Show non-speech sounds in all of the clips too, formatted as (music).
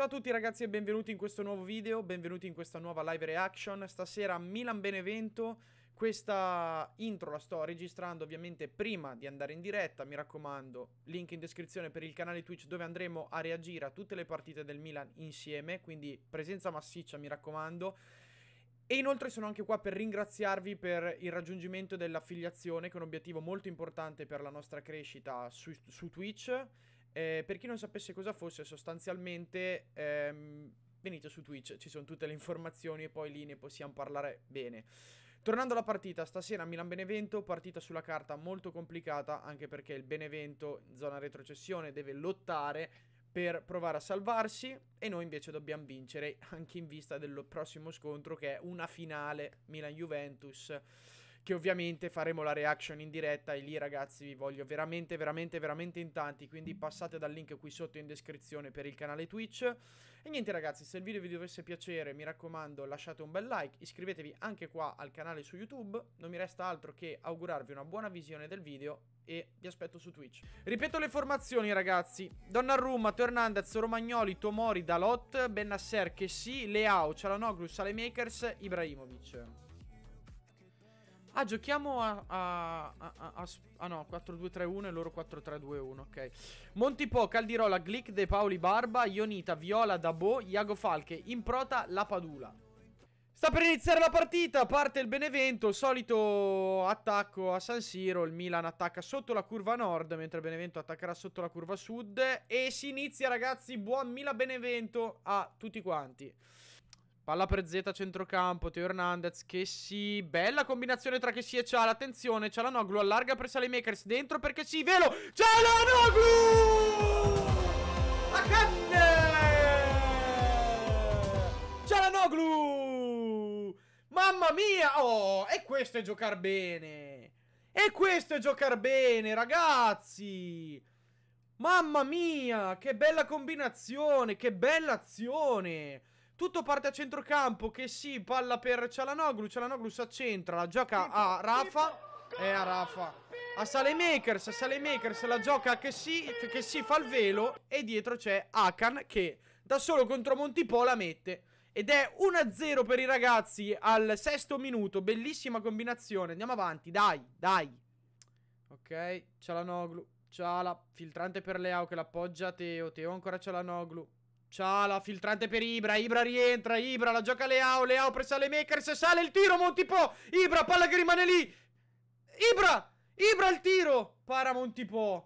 Ciao a tutti ragazzi e benvenuti in questo nuovo video, benvenuti in questa nuova live reaction. Stasera Milan-Benevento, questa intro la sto registrando ovviamente prima di andare in diretta, mi raccomando, link in descrizione per il canale Twitch dove andremo a reagire a tutte le partite del Milan insieme, quindi presenza massiccia mi raccomando. E inoltre sono anche qua per ringraziarvi per il raggiungimento dell'affiliazione, che è un obiettivo molto importante per la nostra crescita su, su Twitch. Eh, per chi non sapesse cosa fosse, sostanzialmente ehm, venite su Twitch, ci sono tutte le informazioni e poi lì ne possiamo parlare bene. Tornando alla partita, stasera Milan-Benevento, partita sulla carta molto complicata, anche perché il Benevento in zona retrocessione deve lottare per provare a salvarsi e noi invece dobbiamo vincere anche in vista del prossimo scontro che è una finale Milan-Juventus che ovviamente faremo la reaction in diretta e lì ragazzi vi voglio veramente veramente veramente in tanti quindi passate dal link qui sotto in descrizione per il canale Twitch e niente ragazzi se il video vi dovesse piacere mi raccomando lasciate un bel like iscrivetevi anche qua al canale su YouTube non mi resta altro che augurarvi una buona visione del video e vi aspetto su Twitch. Ripeto le formazioni, ragazzi. Donnarumma, Hernandez, Romagnoli, Tomori, Dalot, Bennasser, Chessy, Leao, Cialanoglu, Salemakers, Ibrahimovic. Ah, giochiamo a... a, a, a ah no, 4-2-3-1 e loro 4-3-2-1, ok. Montipo, Caldirola, Glick, De Paoli, Barba, Ionita, Viola, Dabo, Iago Falche, Improta, La Padula. Sta per iniziare la partita, parte il Benevento, solito attacco a San Siro, il Milan attacca sotto la curva nord, mentre il Benevento attaccherà sotto la curva sud. E si inizia ragazzi, buon Milan Benevento a tutti quanti. Palla per Z centrocampo, Teo Hernandez, che sì, Bella combinazione tra che sì e Ciala, attenzione, Cialanoglu allarga per Salaymakers, dentro perché sì, Velo, Cialanoglu! A canne! Cialanoglu! Mamma mia! Oh, e questo è giocare bene! E questo è giocare bene, ragazzi! Mamma mia, che bella combinazione, che bella azione! Tutto parte a centrocampo che sì, palla per Cialanoglu, Cialanoglu si accentra, la gioca a Rafa. Eh, a Rafa. A Salemakers, a Salemakers la gioca a che si, che si fa il velo e dietro c'è Akan che da solo contro Montipò la mette. Ed è 1-0 per i ragazzi al sesto minuto, bellissima combinazione, andiamo avanti, dai, dai. Ok, Cialanoglu, Ciala, filtrante per Leao che l'appoggia a Teo, Teo ancora Cialanoglu. Ciala, filtrante per Ibra, Ibra rientra, Ibra la gioca Leao, Leao pressa le makers, sale il tiro Montipò, Ibra palla che rimane lì, Ibra, Ibra il tiro, para Montipò.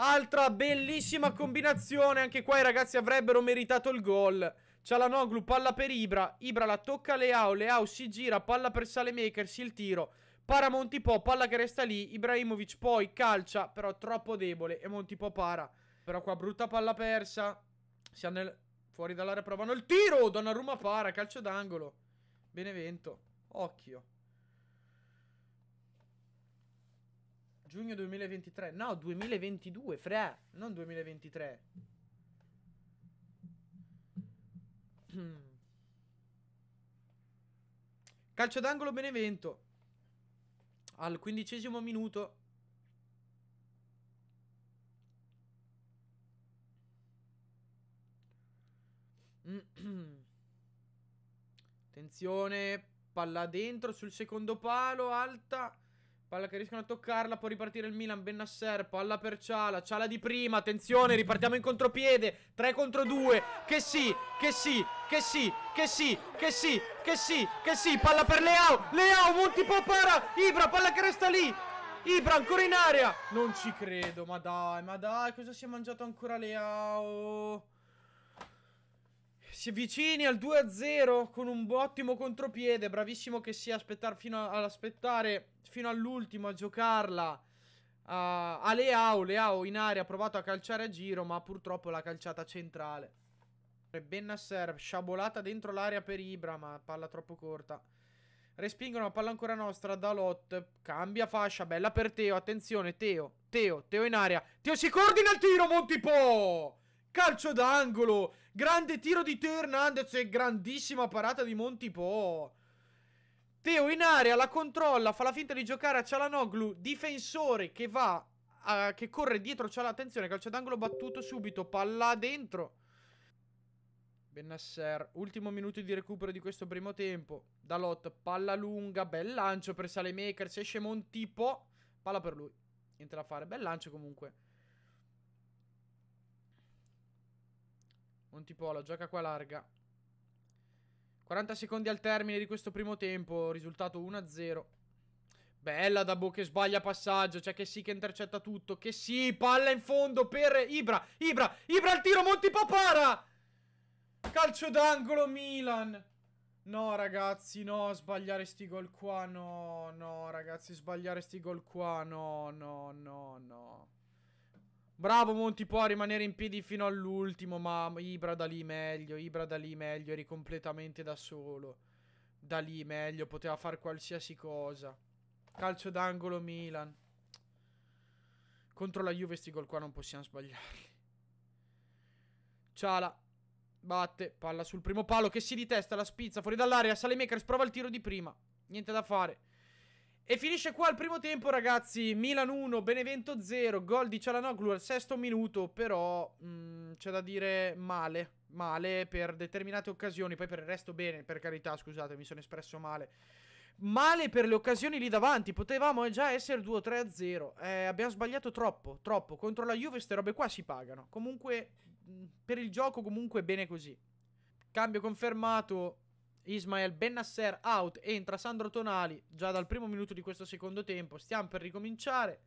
Altra bellissima combinazione, anche qua i ragazzi avrebbero meritato il gol. Noglu, palla per Ibra, Ibra la tocca a Leao, Leao si gira, palla per Sale Makers, il tiro. Para Montipò, palla che resta lì, Ibrahimovic poi calcia, però troppo debole e Montipò para. Però qua brutta palla persa. Siamo nel... fuori dall'area, provano il tiro! Donnarumma para, calcio d'angolo. Benevento, occhio. Giugno 2023, no, 2022, fra. non 2023. (clears throat) Calcio d'angolo Benevento al quindicesimo minuto. (clears throat) Attenzione, palla dentro sul secondo palo, alta. Palla che riescono a toccarla, può ripartire il Milan, Bennasser, palla per Ciala, Ciala di prima, attenzione, ripartiamo in contropiede, 3 contro 2, che sì, che sì, che sì, che sì, che sì, che sì, che sì, palla per Leao, Leao, Montipò para, Ibra, palla che resta lì, Ibra ancora in area, non ci credo, ma dai, ma dai, cosa si è mangiato ancora Leao? si avvicini al 2-0 con un ottimo contropiede. Bravissimo che sia aspettar fino ad aspettare fino all'ultimo a giocarla. Uh, a Leao, Leao in aria ha provato a calciare a giro, ma purtroppo la calciata centrale. Bennasser, sciabolata dentro l'area per Ibra, ma palla troppo corta. Respingono la palla ancora nostra, Dalot, cambia fascia, bella per Teo, attenzione, Teo, Teo, Teo in aria. Teo si coordina il tiro, Montipo! Calcio d'angolo. Grande tiro di Teo Hernandez e grandissima parata di Montipò. Teo in area, la controlla, fa la finta di giocare a Cialanoglu, difensore che va, a, che corre dietro Cialanoglu. Attenzione, calcio d'angolo battuto subito, palla dentro. Benasser, ultimo minuto di recupero di questo primo tempo. Dalot, palla lunga, bel lancio per Salemakers, esce Montipo, palla per lui. Niente da fare, bel lancio comunque. Non ti gioca qua larga. 40 secondi al termine di questo primo tempo, risultato 1-0. Bella da Bo che sbaglia passaggio, cioè che sì che intercetta tutto, che sì, palla in fondo per Ibra, Ibra, Ibra al tiro, Monti Papara! Calcio d'angolo Milan! No ragazzi, no, sbagliare sti gol qua, no, no ragazzi, sbagliare sti gol qua, no, no, no, no. Bravo Monti, può rimanere in piedi fino all'ultimo, ma Ibra da lì meglio, Ibra da lì meglio, eri completamente da solo. Da lì meglio, poteva fare qualsiasi cosa. Calcio d'angolo Milan. Contro la Juve sti gol qua non possiamo sbagliarli. Ciala. Batte, palla sul primo palo che si ritesta, la spizza fuori dall'area, Makers, prova il tiro di prima. Niente da fare. E finisce qua il primo tempo ragazzi, Milan 1, Benevento 0, gol di Cialanoglu al sesto minuto, però mm, c'è da dire male, male per determinate occasioni, poi per il resto bene, per carità scusate mi sono espresso male. Male per le occasioni lì davanti, potevamo già essere 2-3-0, eh, abbiamo sbagliato troppo, troppo, contro la Juve queste robe qua si pagano, comunque mh, mm, per il gioco comunque bene così. Cambio confermato, Ismael Bennasser out, entra Sandro Tonali già dal primo minuto di questo secondo tempo. Stiamo per ricominciare.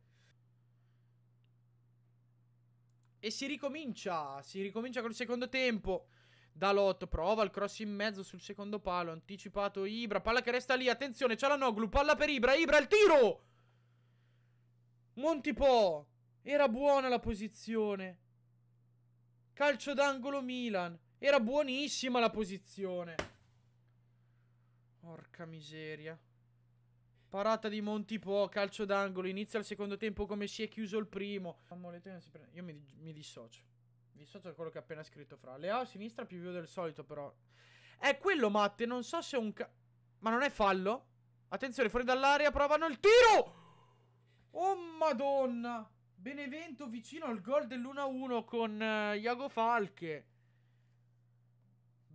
E si ricomincia, si ricomincia col secondo tempo. Dalotto prova il cross in mezzo sul secondo palo, anticipato Ibra, palla che resta lì, attenzione, c'è la Noglu, palla per Ibra, Ibra il tiro! Montipò, era buona la posizione. Calcio d'angolo Milan, era buonissima la posizione. Porca miseria. Parata di Montipò, calcio d'angolo, inizia il secondo tempo come si è chiuso il primo. Io mi, mi dissocio. Mi dissocio da quello che ha appena scritto fra. Leao a sinistra più vivo del solito però. È quello Matte, non so se è un... Ma non è fallo? Attenzione, fuori dall'area, provano il tiro! Oh madonna! Benevento vicino al gol dell'1-1 con uh, Iago Falche.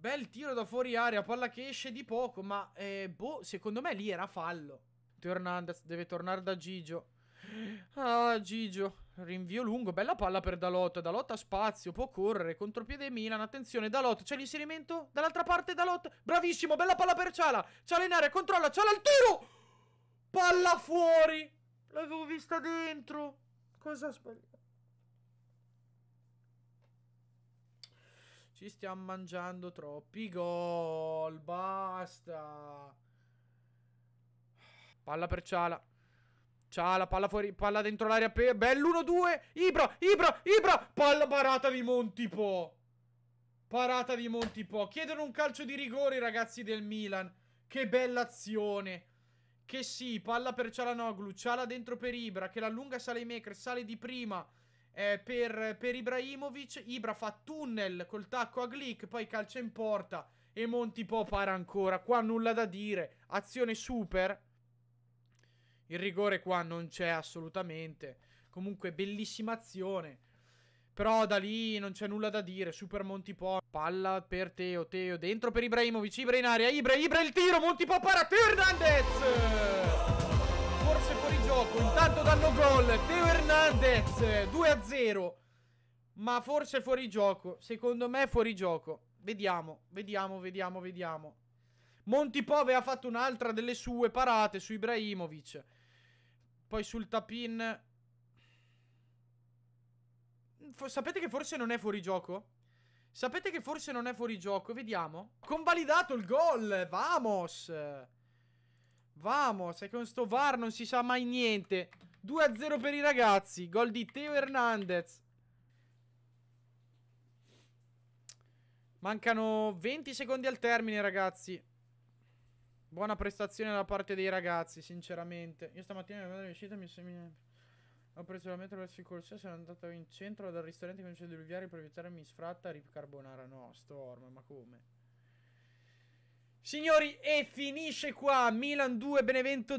Bel tiro da fuori area, palla che esce di poco, ma eh, boh, secondo me lì era fallo. Hernandez deve tornare da Gigio. Ah, Gigio. Rinvio lungo, bella palla per Dalotto. Dalotto ha spazio, può correre. Contropiede Milan, attenzione, Dalotto, C'è l'inserimento? Dall'altra parte Dalotto, Bravissimo, bella palla per Ciala. Ciala in area, controlla, Ciala il tiro! Palla fuori! L'avevo vista dentro. Cosa sbagliato? Ci stiamo mangiando troppi gol. Basta. Palla per Ciala. Ciala, palla fuori, palla dentro l'aria. per... Bello 2 Ibra, Ibra, Ibra. Palla parata di Montipo. Parata di Montipo. Chiedono un calcio di rigore i ragazzi del Milan. Che bella azione. Che sì, palla per Cialanoglu, Ciala dentro per Ibra, che la lunga sale i maker. sale di prima, eh, per, per, Ibrahimovic. Ibra fa tunnel col tacco a Glick, poi calcia in porta e Montipò para ancora. Qua nulla da dire, azione super. Il rigore qua non c'è assolutamente. Comunque bellissima azione. Però da lì non c'è nulla da dire. Super Montipò. Palla per Teo. Teo dentro per Ibrahimovic. Ibra in aria. Ibra, Ibra il tiro. Montipò para Fernandez! gioco. Intanto danno gol. Teo Hernandez 2 a 0. Ma forse fuori gioco. Secondo me fuori gioco. Vediamo, vediamo, vediamo, vediamo. Montipove ha fatto un'altra delle sue parate su Ibrahimovic. Poi sul tapin. Sapete che forse non è fuori gioco? Sapete che forse non è fuori gioco? Vediamo. Convalidato il gol. Vamos. Vamos, e con sto VAR non si sa mai niente. 2-0 per i ragazzi. Gol di Teo Hernandez. Mancano 20 secondi al termine, ragazzi. Buona prestazione da parte dei ragazzi, sinceramente. Io stamattina mi sono è uscita e mi sono... Ho preso la metro verso il corso sono andato in centro dal ristorante con il di ceduliviari per evitare mi sfratta, ricarbonara. No, storm, ma come? Signori, e finisce qua Milan 2, Benevento